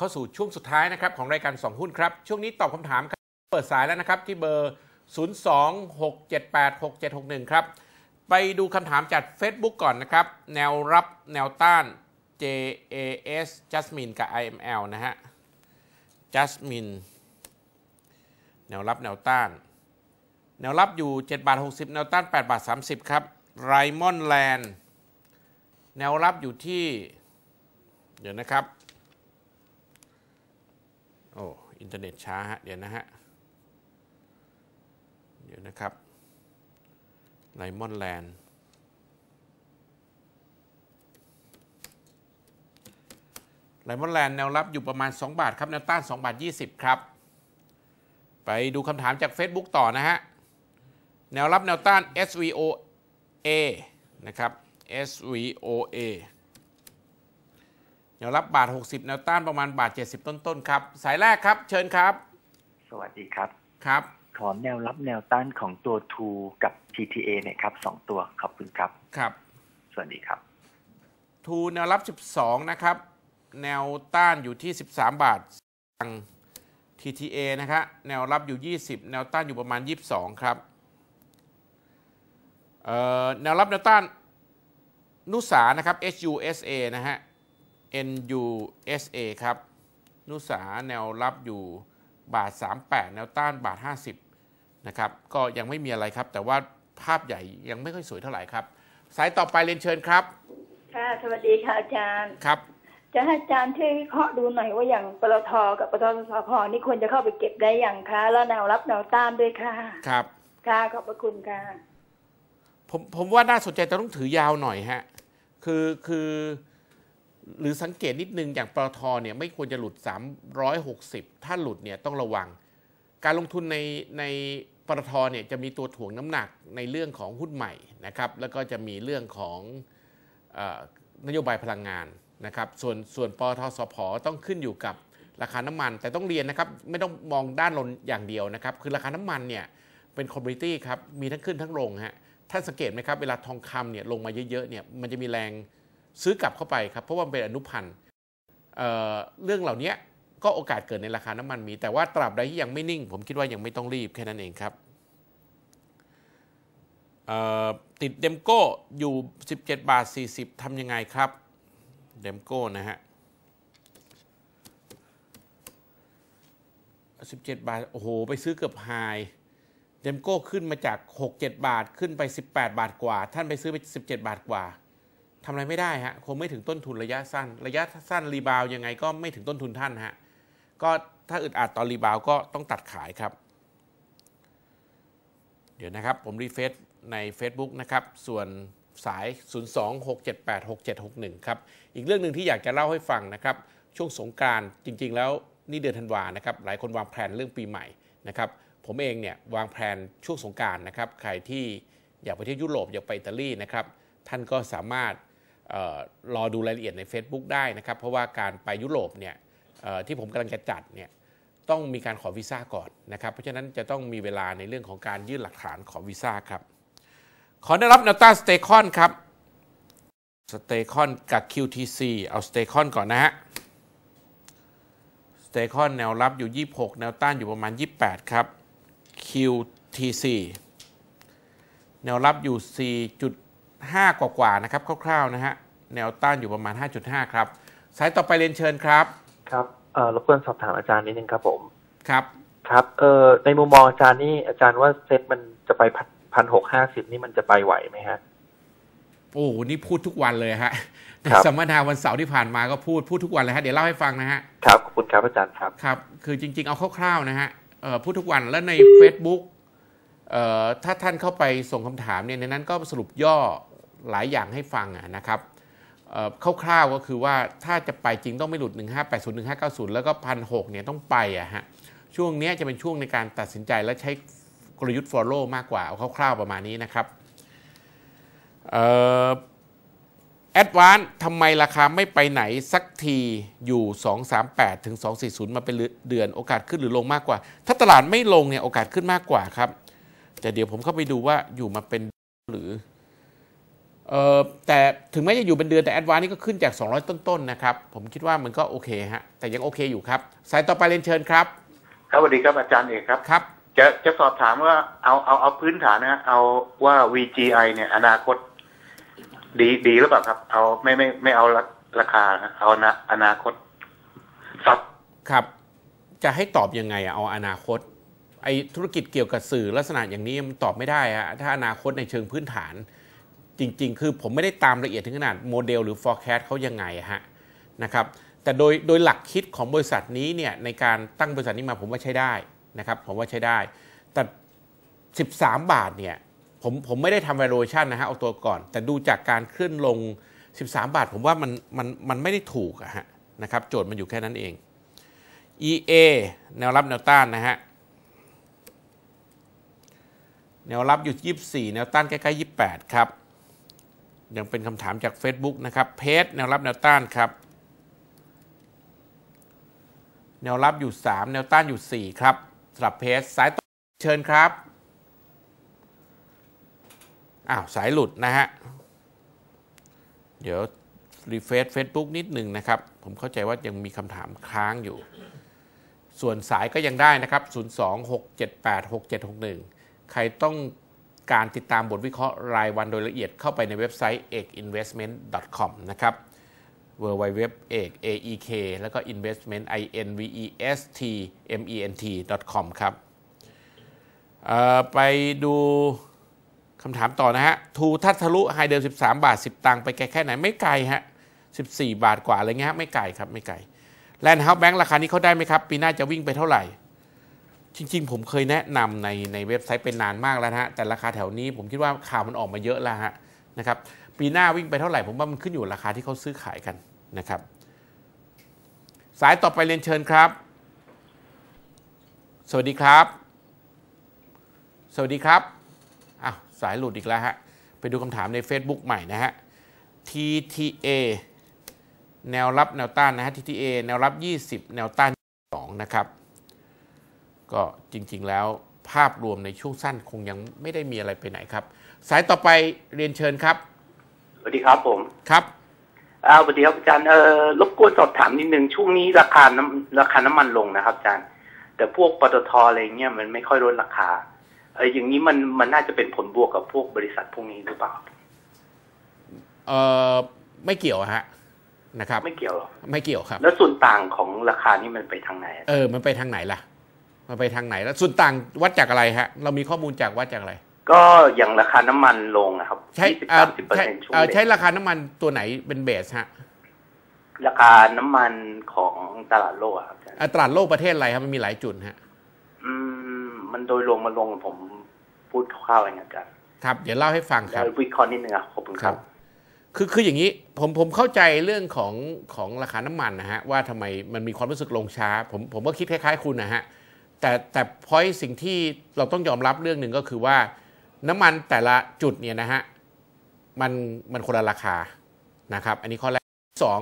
เข้าสู่ช่วงสุดท้ายนะครับ ของรายการ 2 หุ้นครับ ช่วงนี้ตอบคำถามเปิดสายแล้วนะครับที่เบอร์ 026786761 ครับ ไปดูคำถามจาก Facebook ก่อนนะครับ แนวรับแนวต้าน JAS Jasmine กับ IML นะฮะ Jasmine แนวรับแนวต้าน แนวรับอยู่ 7 บาท 60 แนวต้าน 8 บาท 30 ครับไรมอนแลนด์แนวรับอยู่ที่ เดี๋ยวนะครับอินเทอร์เน็ตช้าเดี๋ยวนะฮะเดี๋ยวนะครับไลมอนแลนด์ไลมอนแลนด์แนวรับอยู่ประมาณ 2 บาทครับ แนวต้าน 2 บาท 20ครับ ไปดูคำถามจาก Facebook ต่อนะฮะแนวรับแนวต้าน SVOA นะครับ SVOA แนวรับบาท60 แนวต้านประมาณบาท 70 ต้นๆครับสายแรกครับเชิญครับ สวัสดีครับ ครับ ขอแนวรับแนวต้านของตัวทูกับ TTA เนี่ยครับสองตัวขอบคุณครับ ครับ สวัสดีครับทูแนวรับ 12 นะครับ แนวต้านอยู่ที่ 13 บาทตาง TTA นะครับแนวรับอยู่ 20 แนวต้านอยู่ประมาณ 22 ครับ แนวรับแนวต้านนุสานะครับ HUSA นะฮะ NUSA ครับ นุสาแนวรับอยู่ บาท38แนวต้าน บาท50นะครับ ก็ยังไม่มีอะไรครับ แต่ว่าภาพใหญ่ยังไม่ค่อยสวยเท่าไหร่ครับ สายต่อไปเรียนเชิญครับค่ะสวัสดีค่ะอาจารย์ครับจะให้อาจารย์ช่วยเคาะดูหน่อย ว่าอย่างปตทกับปตทพนี่ควรจะเข้าไปเก็บได้อย่างคะ แล้วแนวรับแนวต้านด้วยค่ะครับค่ะขอบพระคุณค่ะ ผมผมว่าน่าสนใจแต่ต้องถือยาวหน่อยฮะ คือคือหรือสังเกตนิดนึงอย่างปตทเนี่ยไม่ควรจะหลุด 360ถ้าหลุดเนี่ยต้องระวัง การลงทุนในในปตทเนี่ยจะมีตัวถ่วงน้ำหนักในเรื่องของหุ้นใหม่นะครับแล้วก็จะมีเรื่องของนโยบายพลังงานนะครับส่วนส่วนปตทสพต้องขึ้นอยู่กับราคาน้ำมัน แต่ต้องเรียนนะครับไม่ต้องมองด้านลนอย่างเดียวนะครับ คือราคาน้ำมันเนี่ยเป็นคอมมิตี้ครับมีทั้งขึ้นทั้งลงฮะท่านสังเกตไหมครับเวลาทองคำเนี่ยลงมาเยอะๆเนี่ยมันจะมีแรงซื้อกลับเข้าไปครับ เพราะว่าเป็นอนุพันธ์ เรื่องเหล่านี้ก็โอกาสเกิดในราคาน้ำมันมีแต่ว่าตราบใดที่ยังไม่นิ่ง ผมคิดว่ายังไม่ต้องรีบ แค่นั้นเองครับ ติดเดมโก้อยู่ 17 บาท 40ทำยังไงครับเดมโก้นะฮะ 17 บาท โอ้โห ไปซื้อเกือบหายเดมโก้ขึ้นมาจาก 6-7 บาทขึ้นไป 18 บาทกว่า ท่านไปซื้อไป17 บาทกว่าทำอะไรไม่ได้ฮะคงไม่ถึงต้นทุนระยะสั้น ระยะสั้นรีบาวยังไงก็ไม่ถึงต้นทุนท่านฮะก็ถ้าอึดอัดตอนรีบาวก็ต้องตัดขายครับ เดี๋ยวนะครับผมรีเฟซใน Facebook นะครับ ส่วนสาย 026786761 ครับ อีกเรื่องหนึ่งที่อยากจะเล่าให้ฟังนะครับ ช่วงสงการจริงๆ แล้วนี่เดือนธันวานะครับ หลายคนวางแผนเรื่องปีใหม่นะครับ ผมเองเนี่ยวางแผนช่วงสงการนะครับใครที่อยากไปเที่ยวยุโรปอยากไปอิตาลีนะครับท่านก็สามารถรอดูรายละเอียดใน Facebook ได้นะครับ เพราะว่าการไปยุโรปเนี่ยที่ผมกำลังจะจัดเนี่ยต้องมีการขอวีซ่าก่อนนะครับ เพราะฉะนั้นจะต้องมีเวลาในเรื่องของการยื่นหลักฐานขอวีซ่าครับ ขอได้รับนาตาสเตคอนครับสเตคอนกับ QTC เอาสเตคอนก่อนนะฮะสเตคอนแนวรับอยู่26 แนวต้านอยู่ประมาณ 28 ครับ QTC แนวรับอยู่ 4 5 กว่าๆนะครับคร่าวๆนะฮะแนวต้านอยู่ประมาณ 5.5 ครับสายต่อไปเรียนเชิญครับ ครับเออรบกวนสอบถามอาจารย์นิดนึงครับผม ครับครับ เออในมุมมองอาจารย์นี่อาจารย์ว่าเซ็ตมันจะไปพันหกห้าสิบนี่มันจะไปไหวไหมฮะ โอ้นี่พูดทุกวันเลยฮะสัมมนาวันเสาร์ที่ผ่านมาก็พูดพูดทุกวันเลยฮะเดี๋ยวเล่าให้ฟังนะฮะครับขอบคุณครับอาจารย์ครับครับคือจริง ๆเอาคร่าวๆนะฮะเออพูดทุกวันแล้วใน Facebook เอ่อถ้าท่านเข้าไปส่งคำถามเนี่ย ในนั้นก็สรุปย่อหลายอย่างให้ฟังนะครับคร่าวๆก็คือว่าถ้าจะไปจริงต้องไม่หลุด 1580 1590 แล้วก็พันหเนี่ยต้องไปอะฮะช่วงนี้จะเป็นช่วงในการตัดสินใจและใช้กลยุทธ์ follow มากกว่า เอาคร่าวๆประมาณนี้นะครับแอดวานทำไมราคาไม่ไปไหนสักทีอยู่ 238ถึง240 มาเป็นเดือนโอกาสขึ้นหรือลงมากกว่า ถ้าตลาดไม่ลงเนี่ยโอกาสขึ้นมากกว่าครับ แต่เดี๋ยวผมเข้าไปดูว่าอยู่มาเป็นหรือแต่ถึงแม้จะอยู่เป็นเดือน แต่แอดวานนี่ก็ขึ้นจาก 200 ต้นๆ นะครับ ผมคิดว่ามันก็โอเคฮะ แต่ยังโอเคอยู่ครับ สายต่อไปเรียนเชิญครับ ครับสวัสดีครับ อาจารย์เอกครับครับ จะจะสอบถามว่าเอาเอาเอาพื้นฐานนะเอาว่า VGI เนี่ย อนาคต ดีดีหรือเปล่าครับ เอาไม่ไม่ไม่เอาราคาเอานาอนาคตครับครับจะให้ตอบยังไงเอาอนาคต ไอธุรกิจเกี่ยวกับสื่อลักษณะอย่างนี้มันตอบไม่ได้ฮะถ้าอนาคตในเชิงพื้นฐานจริง ๆ คือผมไม่ได้ตามละเอียดถึงขนาดโมเดลหรือ forecast เขายังไงฮะนะครับแต่โดยโดยหลักคิดของบริษัทนี้เนี่ยในการตั้งบริษัทนี้มาผมว่าใช้ได้นะครับผมว่าใช้ได้แต่ 13 บาทเนี่ยผมผมไม่ได้ทำ valuation นะฮะเอาตัวก่อน แต่ดูจากการขึ้นลง 13 บาทผมว่ามันมันมันไม่ได้ถูกอะฮะนะครับโจทย์มันอยู่แค่นั้นเอง EA แนวรับแนวต้านนะฮะแนวรับอยู่ 24 แนวต้านใกล้ ๆ 28ครับยังเป็นคำถามจาก Facebook นะครับ เพจแนวรับแนวต้านครับ แนวรับอยู่3แนวต้านอยู่ 4 ครับสำหรับเพจสายต่อเชิญครับอ้าว สายหลุดนะฮะ เดี๋ยวรีเฟซเฟซบุ๊กนิดหนึ่งนะครับ ผมเข้าใจว่ายังมีคำถามค้างอยู่ ส่วนสายก็ยังได้นะครับ 026786761 ใครต้องการติดตามบทวิเคราะห์รายวันโดยละเอียดเข้าไปในเว็บไซต์ ekinvestment.com นะครับ w w w e k e k แล้วก็ investment i n v e s t m e n t com ครับไปดูคำถามต่อนะฮะ ทูทัทะลุไฮเดิม13 บาท 10 ตังค์ไปไกลแค่ไหนไม่ไกลฮะ14 บาทกว่าอะไรเงี้ยไม่ไกลครับไม่ไกลแลนด์เฮาส์แบงค์ราคานี้เขาได้ไหมครับ ปีหน้าจะวิ่งไปเท่าไหร่จริงๆ ผมเคยแนะนำในในเว็บไซต์เป็นนานมากแล้วฮะแต่ราคาแถวนี้ผมคิดว่าข่าวมันออกมาเยอะแล้วฮะนะครับปีหน้าวิ่งไปเท่าไหร่ผมว่ามันขึ้นอยู่ราคาที่เขาซื้อขายกันนะครับ สายต่อไปเรียนเชิญครับ สวัสดีครับ สวัสดีครับอ้าวสายหลุดอีกแล้วฮะไปดูคำถามใน Facebook ใหม่นะฮะ TTA แนวรับแนวต้านนะฮะ TTA แนวรับ 20 แนวต้าน2นะครับก็จริงๆแล้วภาพรวมในช่วงสั้นคงยังไม่ได้มีอะไรไปไหนครับ สายต่อไปเรียนเชิญครับสวัสดีครับผมครับเอาสวัสดีครับอาจารย์เออรบกวนสอบถามนิดนึงช่วงนี้ราคาน้ำราคาน้ำมันลงนะครับอาจารย์ แต่พวกปตทอะไรเงี้ยมันไม่ค่อยลดราคาเอออย่างนี้มันมันน่าจะเป็นผลบวกกับพวกบริษัทพวกนี้หรือเปล่าเออไม่เกี่ยวฮะนะครับไม่เกี่ยวหรอไม่เกี่ยวครับ แล้วส่วนต่างของราคานี่มันไปทางไหนเออมันไปทางไหนล่ะมันไปทางไหนแล้วส่วนต่างวัดจากอะไรฮะ เรามีข้อมูลจากวัดจากอะไร ก็อย่างราคาน้ำมันลงนะครับใช้ใช้ใช้ราคาน้ำมันตัวไหนเป็นเบสฮะราคาน้ำมันของตลาดโลกครับตลาดโลกประเทศอะไรครับมันมีหลายจุดฮะ อืม มันโดยรวมมันลง ผมพูดคร่าวๆอง่าี้กัน ครับเดี๋ยวเล่าให้ฟังครับวิเคราะห์นิดนึงครับขอบคุณครับคือคืออย่างนี้ ผมผมเข้าใจเรื่องของของราคาน้ำมันนะฮะ ว่าทำไมมันมีความรู้สึกลงช้า ผมผมก็คิดคล้ายๆคุณนะฮะแต่แต่พอยสิ่งที่เราต้องยอมรับเรื่องหนึ่งก็คือว่า น้ำมันแต่ละจุดเนี่ยนะฮะมันมันคนละราคานะครับ อันนี้ข้อแรกสอง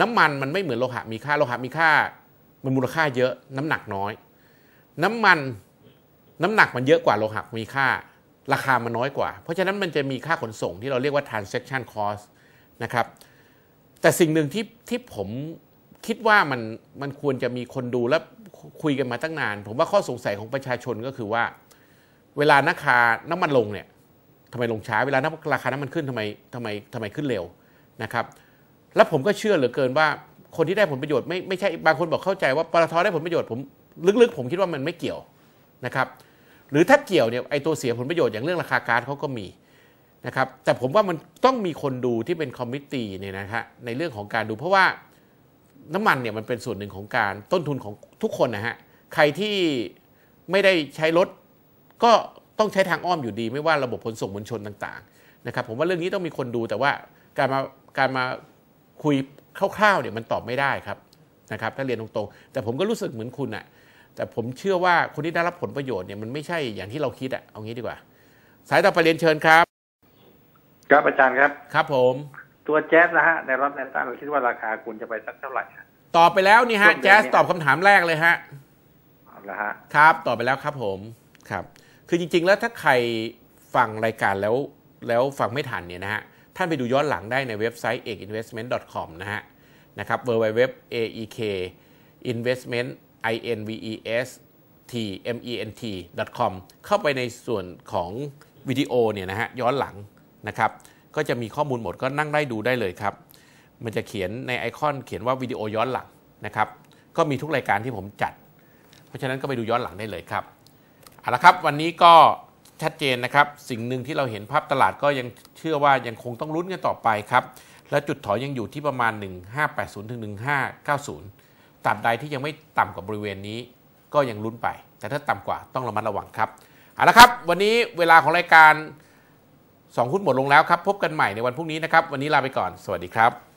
น้ำมันมันไม่เหมือนโลหะ มีค่าโลหะมีค่ามันมูลค่าเยอะน้ำหนักน้อยน้ำมันน้ำหนักมันเยอะกว่าโลหะมีค่าราคามันน้อยกว่า เพราะฉะนั้นมันจะมีค่าขนส่งที่เราเรียกว่า transaction cost นะครับแต่สิ่งหนึ่งที่ที่ผมคิดว่ามันมันควรจะมีคนดูแลคุยกันมาตั้งนาน ผมว่าข้อสงสัยของประชาชนก็คือว่า เวลาราคาน้ำมันลงเนี่ยทำไมลงช้าเวลาราคาน้ำมันขึ้นทำไมทำไมทำไมขึ้นเร็วนะครับแล้วผมก็เชื่อเหลือเกินว่าคนที่ได้ผลประโยชน์ไม่ไม่ใช่บางคนบอกเข้าใจว่าปตทได้ผลประโยชน์ผมลึกๆผมคิดว่ามันไม่เกี่ยวนะครับหรือถ้าเกี่ยวเนี่ยไอตัวเสียผลประโยชน์อย่างเรื่องราคาก๊าซเขาก็มีนะครับแต่ผมว่ามันต้องมีคนดูที่เป็นคอมมิตตี้เนี่ยนะฮะในเรื่องของการดูเพราะว่าน้ำมันเนี่ยมันเป็นส่วนหนึ่งของการต้นทุนของทุกคนนะฮะ ใครที่ไม่ได้ใช้รถก็ต้องใช้ทางอ้อมอยู่ดี ไม่ว่าระบบขนส่งมวลชนต่าง ๆ นะครับ ผมว่าเรื่องนี้ต้องมีคนดู แต่ว่าการมาการมาคุยคร่าว ๆ เนี่ยมันตอบไม่ได้ครับนะครับถ้าเรียนตรงๆแต่ผมก็รู้สึกเหมือนคุณอะแต่ผมเชื่อว่าคนที่ได้รับผลประโยชน์เนี่ยมันไม่ใช่อย่างที่เราคิดอะเอางี้ดีกว่า สายต่อไปเรียนเชิญครับ ครับอาจารย์ครับครับ ผมตัวแจ๊สนะฮะในรอบแนวต้านเราคิดว่าราคาคุณจะไปสักเท่าไหร่ ตอบไปแล้วนี่ฮะแจ๊สตอบคำถามแรกเลยฮะแล้วฮะครับตอบไปแล้วครับผมครับ คือจริงๆ แล้วถ้าใครฟังรายการแล้วแล้วฟังไม่ทันเนี่ยนะฮะท่านไปดูย้อนหลังได้ในเว็บไซต์ ekinvestment.com นะฮะนะครับ www aek investment inves tment.com เข้าไปในส่วนของวิดีโอเนี่ยนะฮะย้อนหลังนะครับก็จะมีข้อมูลหมดก็นั่งได้ดูได้เลยครับ มันจะเขียนในไอคอนเขียนว่าวิดีโอย้อนหลังนะครับ ก็มีทุกรายการที่ผมจัด เพราะฉะนั้นก็ไปดูย้อนหลังได้เลยครับเอาละครับวันนี้ก็ชัดเจนนะครับ สิ่งหนึ่งที่เราเห็นภาพตลาดก็ยังเชื่อว่ายังคงต้องลุ้นกันต่อไปครับและจุดถอยยังอยู่ที่ประมาณ 1580ถึง1590ตราบใดที่ยังไม่ต่ำกว่าบริเวณนี้ ก็ยังลุ้นไป แต่ถ้าต่ำกว่าต้องระมัดระวังครับเอาละครับ วันนี้เวลาของรายการ2หุ้นหมดลงแล้วครับ พบกันใหม่ในวันพรุ่งนี้นะครับ วันนี้ลาไปก่อน สวัสดีครับ